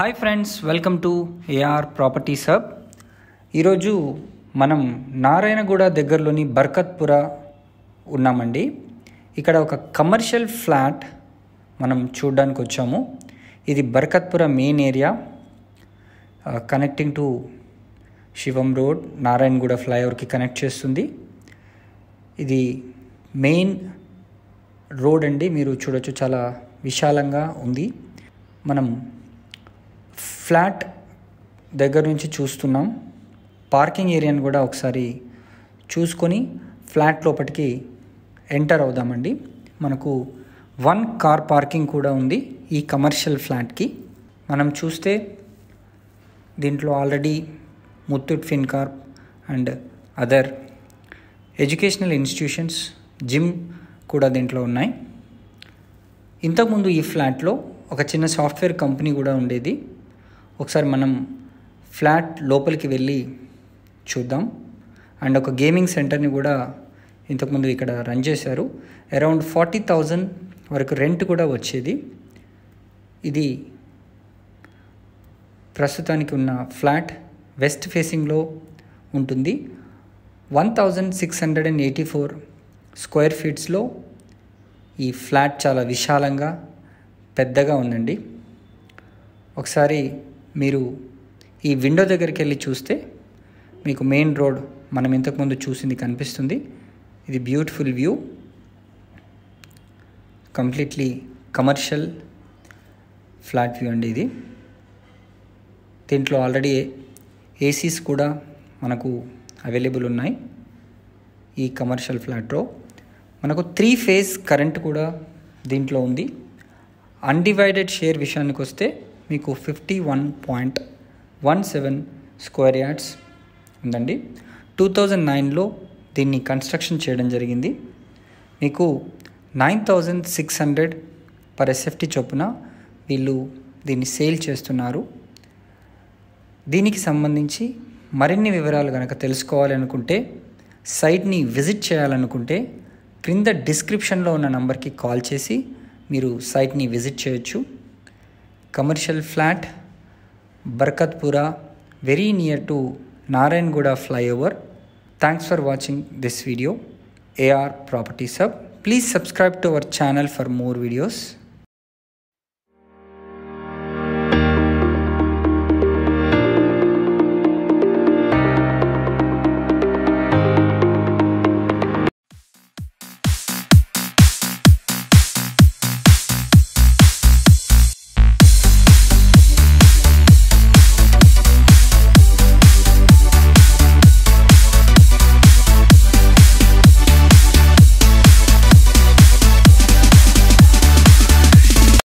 Hi friends welcome to AR properties hub ఈరోజు మనం నారాయణగూడ దగ్గరలోని బర్కత్పుర ఉన్నామండి ఇక్కడ ఒక కమర్షియల్ ఫ్లాట్ మనం చూడడానికి వచ్చాము ఇది Barkatpura main area connecting to Shivam road Narayanaguda ఫ్లైఓవర్కి కనెక్ట్ చేస్తుంది ఇది మెయిన్ రోడ్ అండి మీరు చూడొచ్చు చాలా విశాలంగా ఉంది మనం ఫ్లాట్ దగ్గర నుంచి చూస్తున్నాం పార్కింగ్ ఏరియాని కూడా ఒకసారి చూసుకొని ఫ్లాట్ లోపలికి ఎంటర్ అవుదామండి మనకు వన్ కార్ పార్కింగ్ కూడా ఉంది ఈ కమర్షియల్ ఫ్లాట్కి మనం చూస్తే దీంట్లో already Muthoot car and other educational institutions gym కూడా దీంట్లో ఉన్నాయి ఇంతకుముందు ఈ ఫ్లాట్లో ఒక చిన్న సాఫ్ట్వేర్ కంపెనీ కూడా ఉండేది ఒకసారి మనం ఫ్లాట్ లోపలికి వెళ్ళి చూద్దాం అండ్ ఒక గేమింగ్ సెంటర్ని కూడా ఇంతకుముందు ఇక్కడ రన్ చేశారు అరౌండ్ ఫార్టీ థౌజండ్ వరకు రెంట్ కూడా వచ్చేది ఇది ప్రస్తుతానికి ఉన్న ఫ్లాట్ వెస్ట్ ఫేసింగ్లో ఉంటుంది one thousand six hundred and eighty four square ఫీట్స్లో ఈ ఫ్లాట్ చాలా విశాలంగా పెద్దగా ఉందండి ఒకసారి మీరు ఈ విండో దగ్గరికి వెళ్ళి చూస్తే మీకు మెయిన్ రోడ్ మనం ఇంతకుముందు చూసింది కనిపిస్తుంది ఇది beautiful view completely commercial flat view అండి ఇది దీంట్లో ఆల్రెడీ ఏసీస్ కూడా మనకు అవైలబుల్ ఉన్నాయి ఈ కమర్షియల్ ఫ్లాట్లో మనకు త్రీ ఫేజ్ కరెంట్ కూడా దీంట్లో ఉంది అన్డివైడెడ్ షేర్ విషయానికి వస్తే మీకు fifty one point one seven square yards ఉందండి టూ థౌజండ్ నైన్లో దీన్ని కన్స్ట్రక్షన్ చేయడం జరిగింది మీకు nine thousand six hundred per SFT చొప్పున వీళ్ళు దీన్ని సేల్ చేస్తున్నారు దీనికి సంబంధించి మరిన్ని వివరాలు కనుక తెలుసుకోవాలనుకుంటే సైట్ని విజిట్ చేయాలనుకుంటే క్రింద డిస్క్రిప్షన్లో ఉన్న నంబర్కి కాల్ చేసి మీరు సైట్ని విజిట్ చేయొచ్చు commercial flat, Barkatpura, very near to Guda flyover. Thanks for watching this video, AR Property Sub. Please subscribe to our channel for more videos.